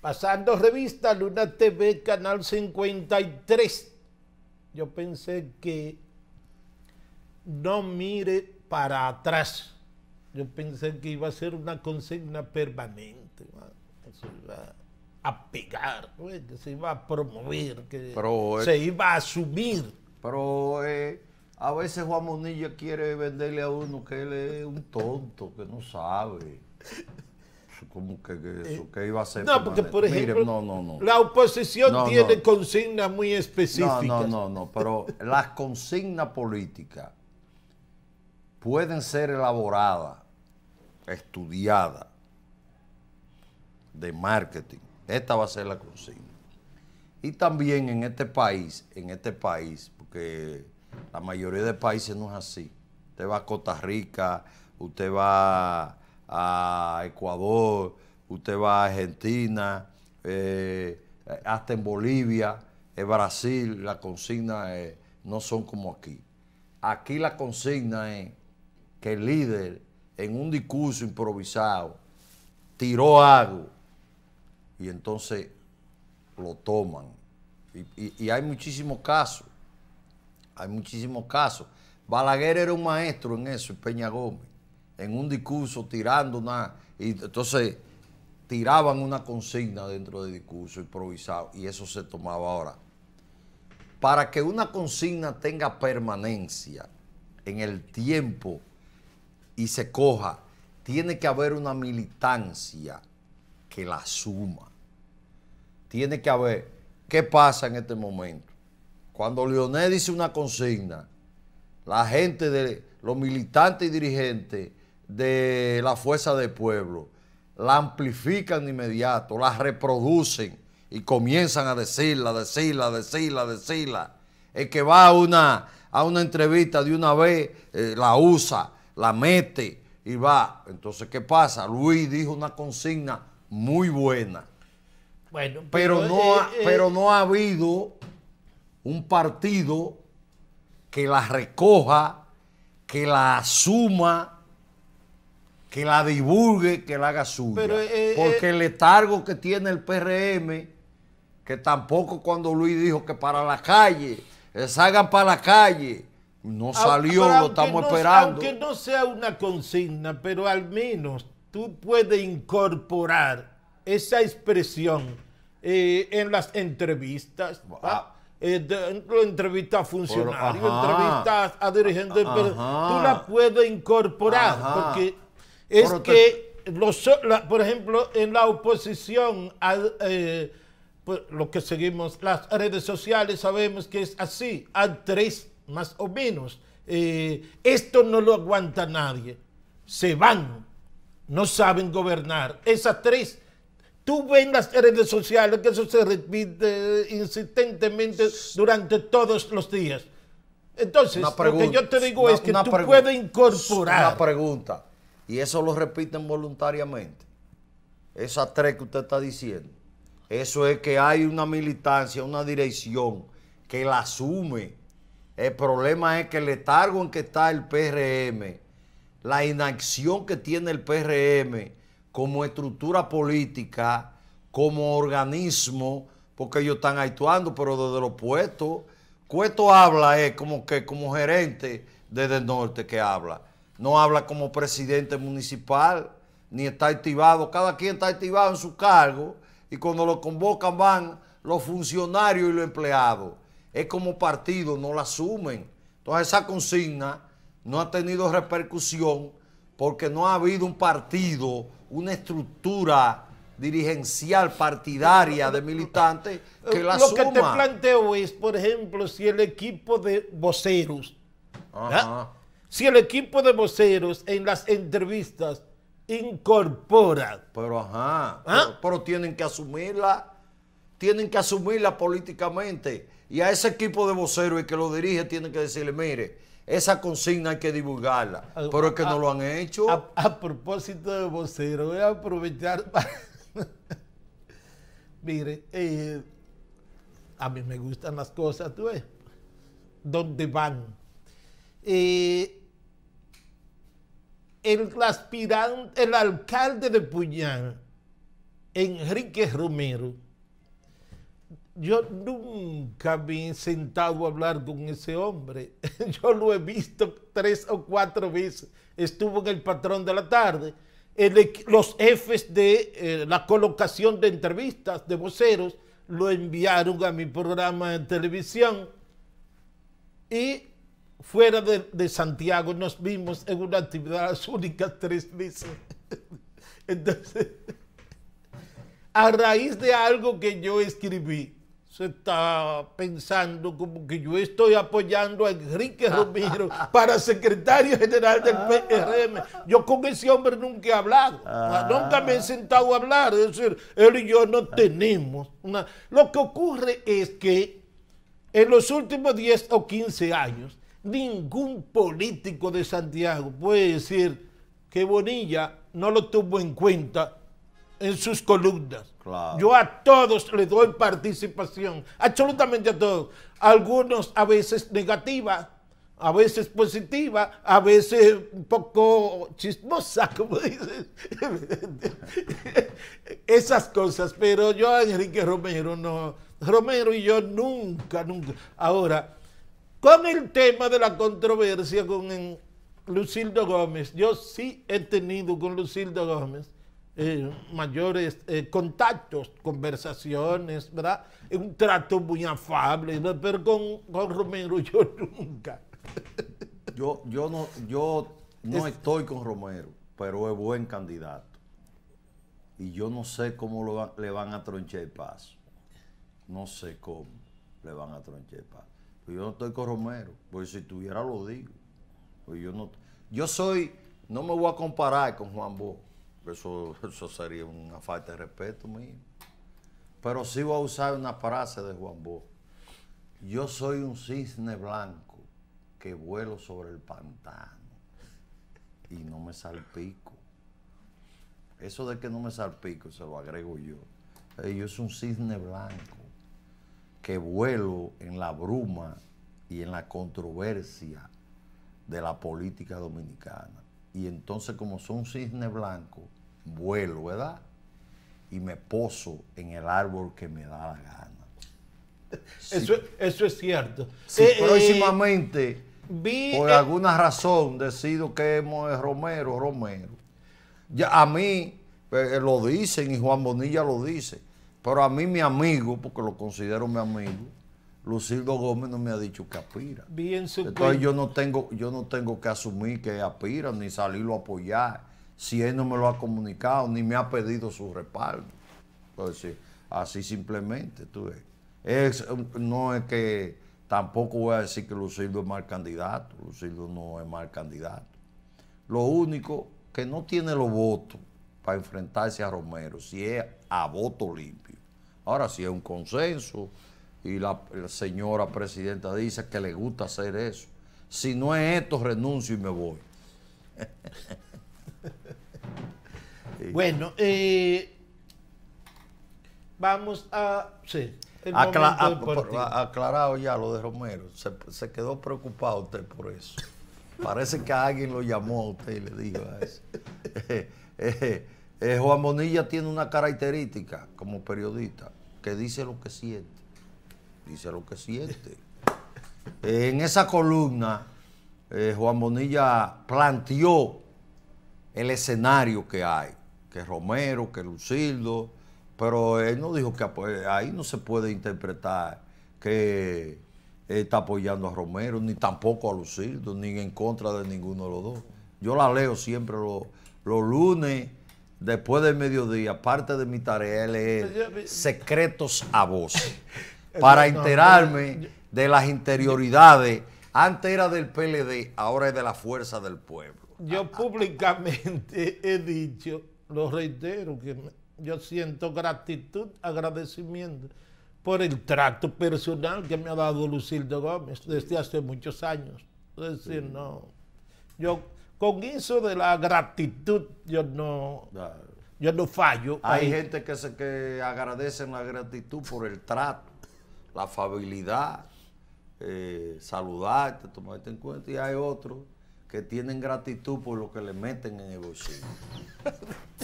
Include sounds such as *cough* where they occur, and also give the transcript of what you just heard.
Pasando revista, Luna TV, Canal 53. Yo pensé que no mire para atrás. Yo pensé que iba a ser una consigna permanente. que iba a pegar, pues, que se iba a promover, que eh, se iba a asumir. Pero eh, a veces Juan Monilla quiere venderle a uno que él es un tonto, que no sabe. *laughs* ¿Cómo que, eso? Eh, ¿Qué iba a ser? No, porque por ejemplo, la oposición tiene consignas muy específicas. No, no, no, pero *laughs* las consignas políticas pueden ser elaboradas, estudiadas, de marketing. Esta va a ser la consigna. Y también en este país, en este país, porque la mayoría de países no es así. Usted va a Costa Rica, usted va a Ecuador, usted va a Argentina, eh, hasta en Bolivia, en Brasil, la consigna eh, no son como aquí. Aquí la consigna es que el líder en un discurso improvisado tiró algo y entonces lo toman. Y, y hay muchísimos casos, hay muchísimos casos. Balaguer era un maestro en eso, Peña Gómez en un discurso tirando una... Y entonces tiraban una consigna dentro del discurso improvisado y eso se tomaba ahora. Para que una consigna tenga permanencia en el tiempo y se coja, tiene que haber una militancia que la suma. Tiene que haber, ¿qué pasa en este momento? Cuando Leonel dice una consigna, la gente de los militantes y dirigentes de la fuerza del pueblo, la amplifican de inmediato, la reproducen y comienzan a decirla, decirla, decirla, decirla. El que va a una, a una entrevista de una vez, eh, la usa, la mete y va. Entonces, ¿qué pasa? Luis dijo una consigna muy buena. Bueno, pero, no, ha, eh, pero eh, no ha habido un partido que la recoja, que la asuma que la divulgue, que la haga suya. Eh, eh, porque eh, el letargo que tiene el PRM, que tampoco cuando Luis dijo que para la calle, salgan para la calle, no salió, lo estamos esperando. Aunque no sea una consigna, pero al menos tú puedes incorporar esa expresión en las entrevistas. Ah. entrevistas a funcionarios, entrevistas a dirigentes, tú la puedes incorporar, porque es que, los, por ejemplo, en la oposición, a eh, pues, lo que seguimos las redes sociales, sabemos que es así, a tres más o menos. Eh, esto no lo aguanta nadie. Se van, no saben gobernar. Esas tres. Tú ves las redes sociales que eso se repite eh, insistentemente durante todos los días. Entonces, lo que yo te digo es que tú puedes incorporar. Una pregunta. Y eso lo repiten voluntariamente. Esas tres que usted está diciendo. Eso es que hay una militancia, una dirección que la asume. El problema es que el letargo en que está el PRM, la inacción que tiene el PRM como estructura política, como organismo, porque ellos están actuando, pero desde los puestos. Cueto habla, es como que como gerente desde el norte que habla no habla como presidente municipal, ni está activado. Cada quien está activado en su cargo y cuando lo convocan van los funcionarios y los empleados. Es como partido, no la asumen. Entonces esa consigna no ha tenido repercusión porque no ha habido un partido, una estructura dirigencial, partidaria de militantes que la Lo que te planteo es, por ejemplo, si el equipo de voceros si el equipo de voceros en las entrevistas incorpora. Pero ajá, ¿Ah? pero, tienen que asumirla, tienen que asumirla políticamente. Y a ese equipo de voceros y que lo dirige tienen que decirle, mire, esa consigna hay que divulgarla. Ah, pero es que ah, no lo han hecho. A, propósito de voceros, voy a aprovechar *laughs* para... Mire, eh, a mí me gustan las cosas, tú ves, dónde van. Eh, el aspirante, el alcalde de Puñal, Enrique Romero, yo nunca me he sentado a hablar con ese hombre. *laughs* Yo lo he visto tres o cuatro veces. Estuvo en el patrón de la tarde. los jefes de eh, la colocación de entrevistas de voceros lo enviaron a mi programa de televisión. Y fuera de, Santiago nos vimos en una actividad las únicas tres veces. *laughs* Entonces, a raíz de algo que yo escribí, se está pensando como que yo estoy apoyando a Enrique Romero *laughs* para secretario general del ah. PRM. Yo con ese hombre nunca he hablado, ah. Ah, nunca me he sentado a hablar. Es decir, él y yo no tenemos. Una... Lo que ocurre es que en los últimos 10 o 15 años, Ningún político de Santiago puede decir que Bonilla no lo tuvo en cuenta en sus columnas. Yo a todos les doy participación, absolutamente a todos. Algunos a veces negativa, a veces positiva, a veces un poco chismosa, *laughs* como dices. *laughs* Esas cosas, pero yo a Enrique Romero no. Romero y yo nunca, nunca. Ahora, con el tema de la controversia con Lucildo Gómez, yo sí he tenido con Lucildo Gómez eh, mayores eh, contactos, conversaciones, ¿verdad? Un trato muy afable, pero con, Romero yo *laughs* nunca. Yo, yo no, yo no estoy con Romero, pero es buen candidato. Y yo no sé cómo le van a tronchar el paso. No sé cómo le van a tronchar el paso. Pues yo no estoy con Romero. Porque si tuviera lo digo. Pues yo no. Yo soy. No me voy a comparar con Juan Bo. Eso, eso sería una falta de respeto mío. Pero sí voy a usar una frase de Juan Bo. Yo soy un cisne blanco que vuelo sobre el pantano y no me salpico. Eso de que no me salpico se lo agrego yo. Eh, yo soy un cisne blanco que vuelo en la bruma y en la controversia de la política dominicana. Y entonces como soy un cisne blanco, vuelo, ¿verdad? Y me poso en el árbol que me da la gana. *laughs* Eso, es cierto. Si eh, próximamente, eh, vi, por eh, alguna razón, decido que es Romero, Romero. Ya, a mí lo dicen y Juan Bonilla lo dice. Pero a mí, mi amigo, porque lo considero mi amigo, Lucildo Gómez no me ha dicho que aspira. Bien Entonces yo no tengo, yo no tengo que asumir que aspira ni salirlo a apoyar. Si él no me lo ha comunicado, ni me ha pedido su respaldo. Entonces, así simplemente, tú no es que tampoco voy a decir que Lucildo es mal candidato. Lucildo no es mal candidato. Lo único que no tiene los votos para enfrentarse a Romero, si es a voto limpio Ahora si es un consenso y la, señora presidenta dice que le gusta hacer eso. Si no es esto, renuncio y me voy. *laughs* bueno, eh, vamos a... Sí. aclarado ya lo de Romero. Se, quedó preocupado usted por eso. Parece que alguien lo llamó a usted y le dijo a eso. *laughs* Eh, eh, Juan Bonilla tiene una característica como periodista que dice lo que siente. Dice lo que siente. Eh, en esa columna, eh, Juan Bonilla planteó el escenario que hay, que Romero, que Lucildo, pero él no dijo que ahí no se puede interpretar que está apoyando a Romero, ni tampoco a Lucildo, ni en contra de ninguno de los dos. Yo la leo siempre los lunes Después del mediodía, parte de mi tarea es secretos a voz. *laughs* para enterarme de las interioridades. Antes era del PLD, ahora es de la fuerza del pueblo. Yo públicamente he dicho, lo reitero, que yo siento gratitud, agradecimiento por el trato personal que me ha dado Lucildo Gómez desde hace muchos años. Es decir, no, yo con eso de la gratitud yo no, yo no fallo. Hay gente que, se, que la gratitud por el trato, la afabilidad, eh, saludarte, tomarte en cuenta, y hay otros que tienen gratitud por lo que le meten en el bolsillo. *laughs*